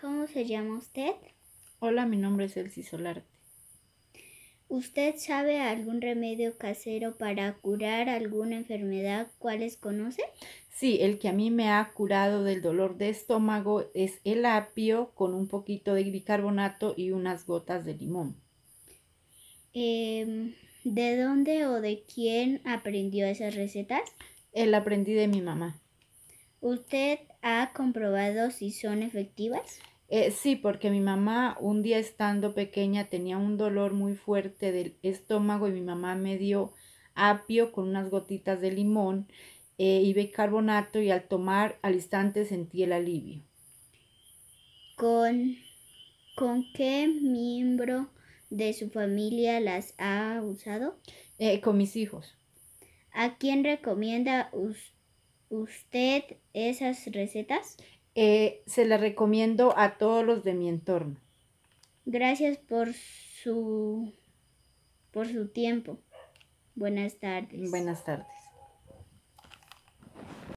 ¿Cómo se llama usted? Hola, mi nombre es Elsie Solarte. ¿Usted sabe algún remedio casero para curar alguna enfermedad? ¿Cuáles conoce? Sí, el que a mí me ha curado del dolor de estómago es el apio con un poquito de bicarbonato y unas gotas de limón. Em, ¿De dónde o de quién aprendió esas recetas? El aprendí de mi mamá. ¿Usted ha comprobado si son efectivas? Eh, sí, porque mi mamá un día estando pequeña tenía un dolor muy fuerte del estómago y mi mamá me dio apio con unas gotitas de limón eh, y bicarbonato y al tomar al instante sentí el alivio. ¿Con, ¿Con qué miembro de su familia las ha usado? Eh, con mis hijos. ¿A quién recomienda usted esas recetas? Eh, se la recomiendo a todos los de mi entorno. Gracias por su, por su tiempo. Buenas tardes. Buenas tardes.